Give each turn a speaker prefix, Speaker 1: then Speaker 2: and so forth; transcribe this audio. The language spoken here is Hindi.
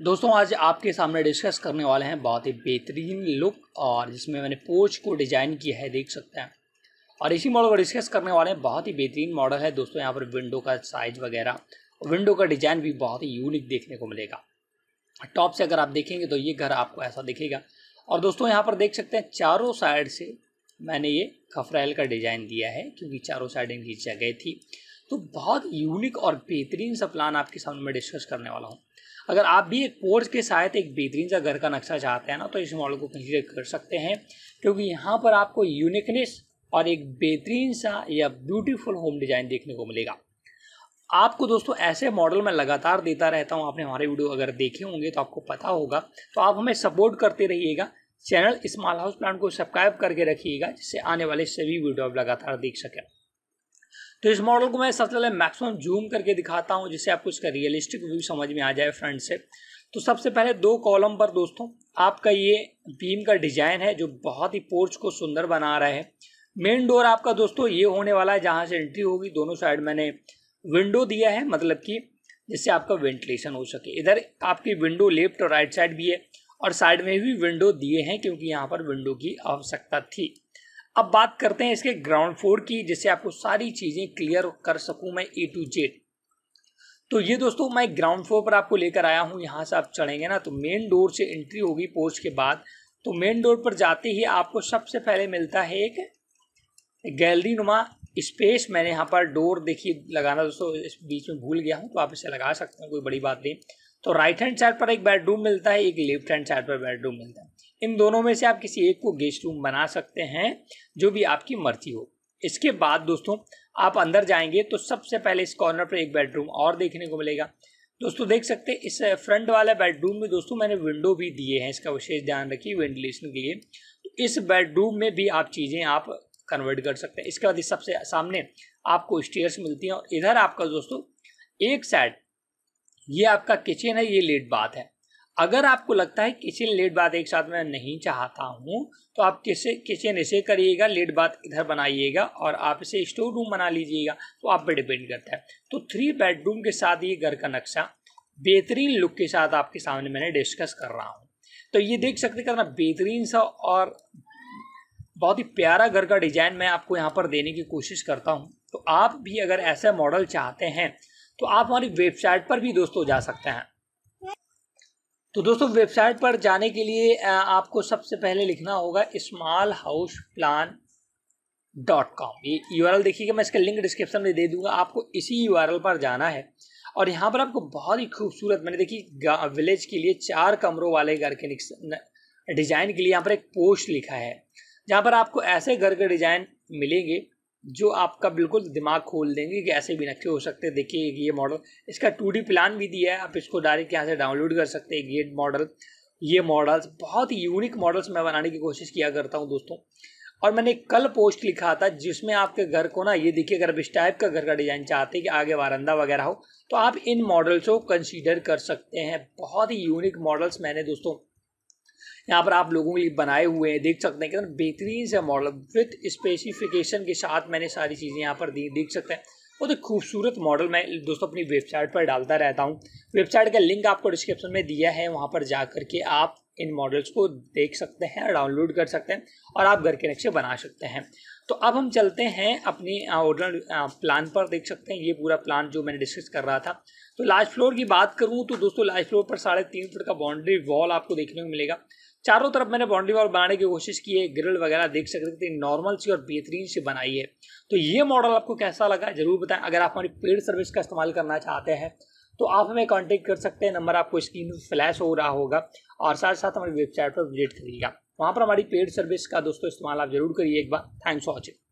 Speaker 1: दोस्तों आज आपके सामने डिस्कस करने वाले हैं बहुत ही बेहतरीन लुक और जिसमें मैंने पोच को डिज़ाइन किया है देख सकते हैं और इसी मॉडल को डिस्कस करने वाले हैं बहुत ही बेहतरीन मॉडल है दोस्तों यहाँ पर विंडो का साइज वगैरह विंडो का डिज़ाइन भी बहुत ही यूनिक देखने को मिलेगा टॉप से अगर आप देखेंगे तो ये घर आपको ऐसा दिखेगा और दोस्तों यहाँ पर देख सकते हैं चारों साइड से मैंने ये खफरेल का डिज़ाइन दिया है क्योंकि चारों साइड इनकी जगह थी तो बहुत यूनिक और बेहतरीन सा प्लान आपके सामने मैं डिस्कस करने वाला हूँ अगर आप भी एक पोर्च के साथ एक बेहतरीन सा घर का नक्शा चाहते हैं ना तो इस मॉडल को कंसिडर कर सकते हैं क्योंकि यहाँ पर आपको यूनिकनेस और एक बेहतरीन सा या ब्यूटीफुल होम डिज़ाइन देखने को मिलेगा आपको दोस्तों ऐसे मॉडल मैं लगातार देता रहता हूँ आपने हमारे वीडियो अगर देखे होंगे तो आपको पता होगा तो आप हमें सपोर्ट करते रहिएगा चैनल स्मॉल हाउस प्लान को सब्सक्राइब करके रखिएगा जिससे आने वाले सभी वीडियो आप लगातार देख सकें तो इस मॉडल को मैं सबसे पहले मैक्सिमम जूम करके दिखाता हूँ जिससे आपको इसका रियलिस्टिक व्यू समझ में आ जाए फ्रंट से तो सबसे पहले दो कॉलम पर दोस्तों आपका ये बीम का डिजाइन है जो बहुत ही पोर्च को सुंदर बना रहा है मेन डोर आपका दोस्तों ये होने वाला है जहाँ से एंट्री होगी दोनों साइड मैंने विंडो दिया है मतलब कि जिससे आपका वेंटिलेशन हो सके इधर आपकी विंडो लेफ्ट और राइट साइड भी है और साइड में भी विंडो दिए हैं क्योंकि यहाँ पर विंडो की आवश्यकता थी अब बात करते हैं इसके ग्राउंड फ्लोर की जिससे आपको सारी चीज़ें क्लियर कर सकूं मैं ए टू जेड तो ये दोस्तों मैं ग्राउंड फ्लोर पर आपको लेकर आया हूँ यहाँ से आप चढ़ेंगे ना तो मेन डोर से एंट्री होगी पोर्च के बाद तो मेन डोर पर जाते ही आपको सबसे पहले मिलता है एक गैलरी नुमा स्पेस मैंने यहाँ पर डोर देखिए लगाना दोस्तों इस बीच में भूल गया हूँ तो आप इसे लगा सकते हैं कोई बड़ी बात नहीं तो राइट हैंड साइड पर एक बेडरूम मिलता है एक लेफ्ट हैंड साइड पर बेडरूम मिलता है इन दोनों में से आप किसी एक को गेस्ट रूम बना सकते हैं जो भी आपकी मर्जी हो इसके बाद दोस्तों आप अंदर जाएंगे तो सबसे पहले इस कॉर्नर पर एक बेडरूम और देखने को मिलेगा दोस्तों देख सकते हैं इस फ्रंट वाला बेडरूम में दोस्तों मैंने विंडो भी दिए हैं इसका विशेष ध्यान रखिए वेंटिलेशन के लिए तो इस बेडरूम में भी आप चीज़ें आप कन्वर्ट कर सकते हैं इसके बाद इस सबसे सामने आपको स्टेयर्स मिलती हैं और इधर आपका दोस्तों एक साइड ये आपका किचन है ये लेट बाथ है अगर आपको लगता है किचन लेट बात एक साथ मैं नहीं चाहता हूँ तो आप किसे किचन इसे करिएगा लेट बात इधर बनाइएगा और आप इसे स्टोर रूम बना लीजिएगा तो आप पर डिपेंड करता है तो थ्री बेडरूम के साथ ये घर का नक्शा बेहतरीन लुक के साथ आपके सामने मैंने डिस्कस कर रहा हूँ तो ये देख सकते कितना बेहतरीन सा और बहुत ही प्यारा घर का डिज़ाइन मैं आपको यहाँ पर देने की कोशिश करता हूँ तो आप भी अगर ऐसा मॉडल चाहते हैं तो आप हमारी वेबसाइट पर भी दोस्तों जा सकते हैं तो दोस्तों वेबसाइट पर जाने के लिए आपको सबसे पहले लिखना होगा small house plan dot com ये यू देखिएगा मैं इसका लिंक डिस्क्रिप्शन में दे दूंगा आपको इसी यू पर जाना है और यहाँ पर आपको बहुत ही खूबसूरत मैंने देखी विलेज के लिए चार कमरों वाले घर के डिज़ाइन के लिए यहाँ पर एक पोस्ट लिखा है जहाँ पर आपको ऐसे घर के डिज़ाइन मिलेंगे जो आपका बिल्कुल दिमाग खोल देंगे कि ऐसे भी नक्शे हो सकते हैं देखिए ये मॉडल इसका टू प्लान भी दिया है आप इसको डायरेक्ट यहाँ से डाउनलोड कर सकते हैं ये मॉडल ये मॉडल्स बहुत ही यूनिक मॉडल्स मैं बनाने की कोशिश किया करता हूँ दोस्तों और मैंने कल पोस्ट लिखा था जिसमें आपके घर को ना ये देखिए अगर आप इस टाइप का घर का डिज़ाइन चाहते हैं कि आगे वारंदा वगैरह हो तो आप इन मॉडल्स को कंसीडर कर सकते हैं बहुत ही यूनिक मॉडल्स मैंने दोस्तों यहाँ पर आप लोगों के लिए बनाए हुए हैं देख सकते हैं कितना बेहतरीन से मॉडल विथ स्पेसिफिकेशन के साथ मैंने सारी चीज़ें यहाँ पर दी देख सकते हैं बहुत तो खूबसूरत मॉडल मैं दोस्तों अपनी वेबसाइट पर डालता रहता हूँ वेबसाइट का लिंक आपको डिस्क्रिप्शन में दिया है वहाँ पर जा के आप इन मॉडल्स को देख सकते हैं डाउनलोड कर सकते हैं और आप घर के नक्शे बना सकते हैं तो अब हम चलते हैं अपनी ऑर्डर प्लान पर देख सकते हैं ये पूरा प्लान जो मैंने डिस्कस कर रहा था तो लास्ट फ्लोर की बात करूँ तो दोस्तों लास्ट फ्लोर पर साढ़े तीन फुट का बाउंड्री वॉल आपको देखने को मिलेगा चारों तरफ मैंने बाउंड्री वॉल बनाने की कोशिश की है ग्रिल वगैरह देख सकते थे नॉर्मल सी और बेहतरीन सी बनाई है तो ये मॉडल आपको कैसा लगा जरूर बताएं अगर आप हमारी पेड सर्विस का इस्तेमाल करना चाहते हैं तो आप हमें कॉन्टेक्ट कर सकते हैं नंबर आपको स्क्रीन पर फ्लैश हो रहा होगा और साथ साथ हमारी वेबसाइट पर विजिट करिएगा वहाँ पर हमारी पेड सर्विस का दोस्तों इस्तेमाल आप जरूर करिए एक बार थैंक्स फॉर वॉचिंग